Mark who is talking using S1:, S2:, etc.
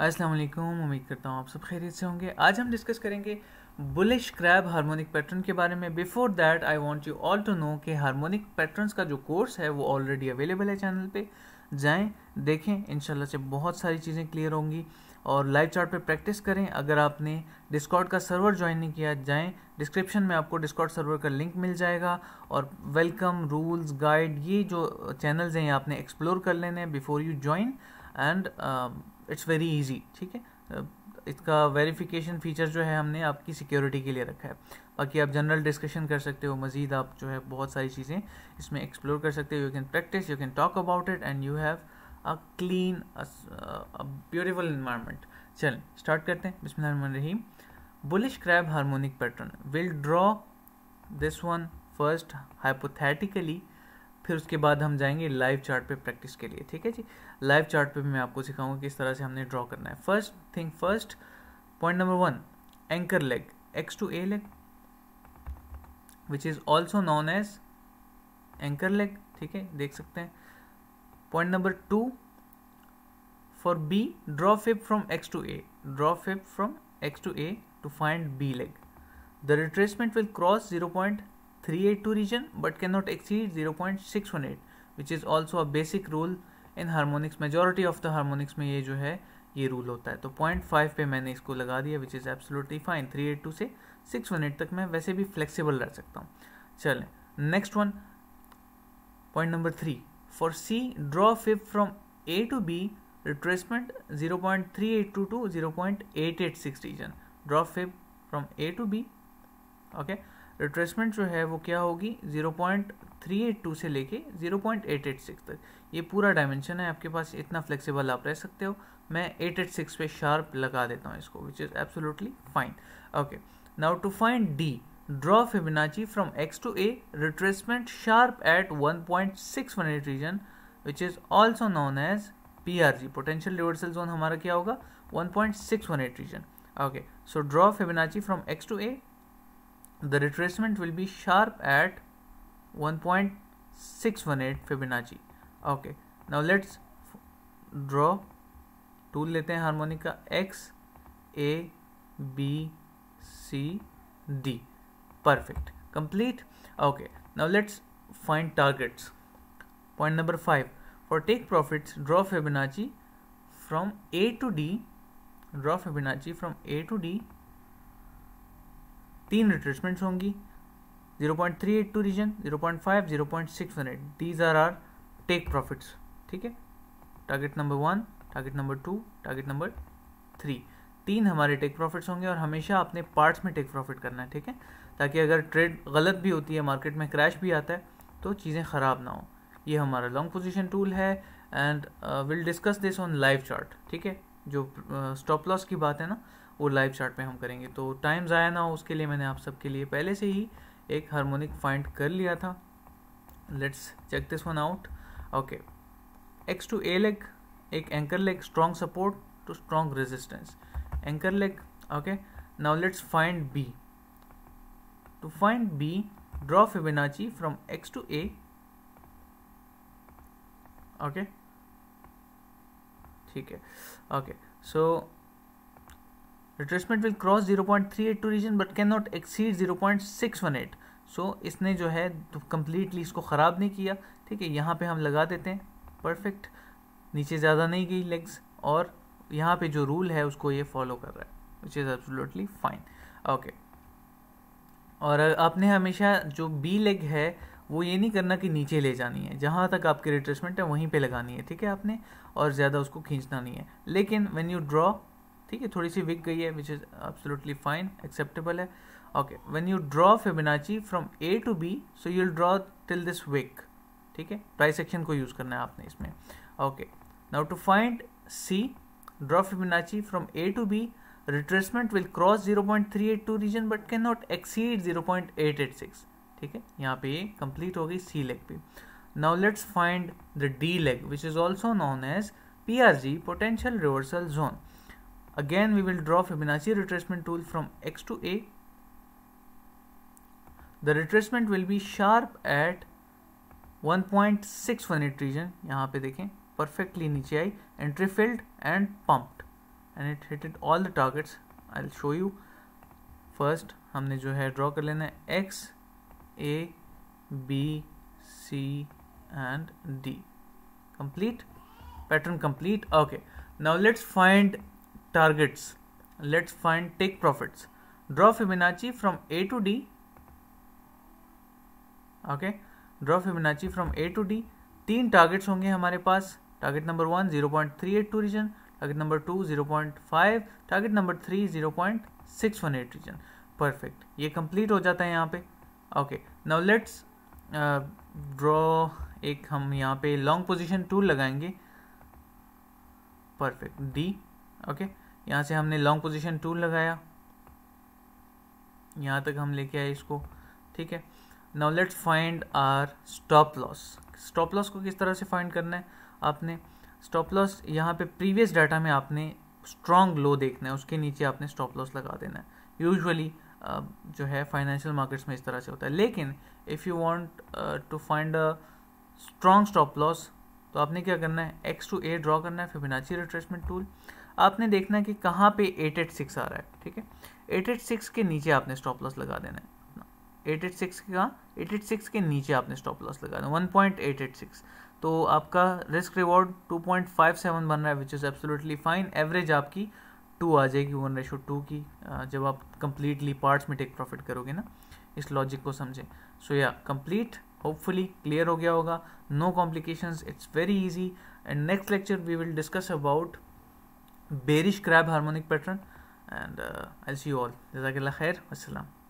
S1: अस्सलाम वालेकुम उम्मीद करता हूँ आप सब खैरियत से होंगे आज हम डिस्कस करेंगे बुलिश क्रैब हार्मोनिक पैटर्न के बारे में before that I want you all to know कि हार्मोनिक पैटर्न्स का जो कोर्स है वो ऑलरेडी अवेलेबल है चैनल पे जाएं देखें इंशाल्लाह से बहुत सारी चीज़ें क्लियर होंगी और लाइव चार्ट पे प्रैक्टिस करें अगर आपने डिस्कॉर्ड का सर्वर ज्वाइन नहीं किया जाएं डिस्क्रिप्शन में आपको डिस्कॉर्ड सर्वर का लिंक मिल जाएगा और वेलकम रूल्स गाइड ये जो चैनल्स हैं आपने एक्सप्लोर कर लेने हैं before you join and it's very easy ठीक है इसका वेरिफिकेशन फीचर जो है हमने आपकी सिक्योरिटी के लिए रखा है बाकी आप जनरल डिस्कशन कर सकते हो मज़ीद आप जो है बहुत सारी चीज़ें इसमें एक्सप्लोर कर सकते हो you can practise you can talk about it and you have a clean beautiful environment चल स्टार्ट करते हैं Rahim bullish crab harmonic pattern we'll draw this one first hypothetically फिर उसके बाद हम जाएंगे लाइव चार्ट पे प्रैक्टिस के लिए ठीक है जी लाइव चार्ट पे मैं आपको सिखाऊंगा किस तरह से हमने ड्रॉ करना है first thing first point number one anchor leg X to A leg which is also known as anchor leg ठीक है देख सकते हैं point number two for B draw fib from X to A draw fib from X to A to find B leg the retracement will cross zero point 382 region but cannot exceed 0.618 which is also a basic rule in harmonics majority of the harmonics में ये जो है ये rule होता है तो point five पे मैंने इसको लगा दिया which is absolutely fine three eight two से सिक्स वन एट तक मैं वैसे भी फ्लेक्सिबल रह सकता हूँ चलें next one point number three for C draw fib from A to B retracement zero point three eight two to zero point eight eight six region draw fib from A to B okay retracement जो है वो क्या होगी 0.382 से लेके 0.886 तक ये पूरा डायमेंशन है आपके पास इतना फ्लेक्सिबल आप रह सकते हो मैं 886 पे शार्प लगा देता हूँ इसको which is absolutely fine okay now to find D draw Fibonacci from X to A retracement sharp eight one one point six eight region which is also known as P R Z potential reversal zone हमारा क्या होगा one one point six eight region okay so draw Fibonacci from X to A the retracement will be sharp at 1.618 Fibonacci. Okay, now let's draw tool lete harmonica X A B C D. Perfect. Complete. Okay, now let's find targets. Point number five for take profits, draw Fibonacci from A to D. Draw Fibonacci from A to D तीन retracements होंगी 0.382 region 0.5 0.618 these are are take profits ठीक है target number one target number two target number three तीन हमारे take profits होंगे और हमेशा अपने पार्ट्स में टेक प्रॉफिट करना है ठीक है ताकि अगर ट्रेड गलत भी होती है मार्केट में क्रैश भी आता है तो चीज़ें ख़राब ना हो ये हमारा लॉन्ग पोजिशन टूल है and we'll discuss this on live chart ठीक है जो स्टॉप uh, लॉस की बात है ना वो लाइव चार्ट में हम करेंगे तो टाइम ज़ाया ना हो उसके लिए मैंने आप सबके लिए पहले से ही एक हारमोनिक फाइंड कर लिया था let's check this one out okay X to A leg एक anchor leg strong support to strong resistance anchor leg okay now let's find B to find B draw fibonacci from X to A okay ठीक है okay so retracement will cross zero point three eight two region but can not exceed zero point six one eight so इसने जो है completely तो इसको ख़राब नहीं किया ठीक है यहाँ पे हम लगा देते हैं परफेक्ट नीचे ज़्यादा नहीं गई लेग्स और यहाँ पे जो रूल है उसको ये फॉलो कर रहा है which is absolutely fine okay और आपने हमेशा जो बी लेग है वो ये नहीं करना कि नीचे ले जानी है जहाँ तक आपकी रिट्रेसमेंट है वहीं पे लगानी है ठीक है आपने और ज़्यादा उसको खींचना नहीं है लेकिन व्हेन यू ड्रॉ ठीक है थोड़ी सी विक गई है which is absolutely fine acceptable है okay when you draw Fibonacci from A to B so you draw till this wick ठीक है ट्राई सेक्शन को यूज़ करना है आपने इसमें okay now to find C draw Fibonacci from A to B retracement will cross zero point three eight two region but can not exceed zero point eight eight six ठीक है यहाँ पे complete हो गई सी लेग पे now let's find the D leg which is also known as P R Z potential reversal zone Again, we will draw Fibonacci retracement tool from x to a. The retracement will be sharp at 1.618 region. यहाँ पे देखें perfectly नीचे आई entry filled and pumped and it hit it all the targets. I'll show you. First हमने जो है draw कर लेना है x, a, b, c and d. Complete pattern complete. Okay. Now let's find targets. Let's find take profits. Draw Fibonacci from A to D. Okay, draw Fibonacci from A to D. तीन targets होंगे हमारे पास target number one zero point three eight two region target number two zero point five target number three zero point six one eight region perfect ये complete हो जाता है यहाँ पे ओके नाउ लेट्स ड्रॉ एक हम यहाँ पे लॉन्ग पोजीशन टू लगाएंगे परफेक्ट डी ओके यहाँ से हमने लॉन्ग पोजीशन टूल लगाया यहाँ तक हम लेके आए इसको ठीक है now let's find our stop loss stop loss को किस तरह से फाइंड करना है आपने स्टॉप लॉस यहाँ पे प्रीवियस डाटा में आपने स्ट्रॉन्ग लो देखना है उसके नीचे आपने स्टॉप लॉस लगा देना है यूजुअली uh, जो है फाइनेंशियल मार्केट्स में इस तरह से होता है लेकिन if you want to find a strong stop loss तो आपने क्या करना है एक्स टू ए ड्रॉ करना है फिर बिनाची रिट्रेसमेंट टूल आपने देखना कि कहाँ पे 886 आ रहा है ठीक है 886 के नीचे आपने स्टॉप लॉस लगा देना है 886 के कहाँ 886 के नीचे आपने स्टॉप लॉस लगा देना 1.886 तो आपका रिस्क रिवॉर्ड 2.57 बन रहा है which is absolutely fine average आपकी टू आ जाएगी वन रेशो टू की जब आप कंप्लीटली पार्ट्स में टेक प्रॉफिट करोगे ना इस लॉजिक को समझें सो या कंप्लीट होपफुली क्लियर हो गया होगा no complications it's very easy and next lecture we will discuss about bearish crab harmonic pattern and I see you all जजाकल्ला खैर असलम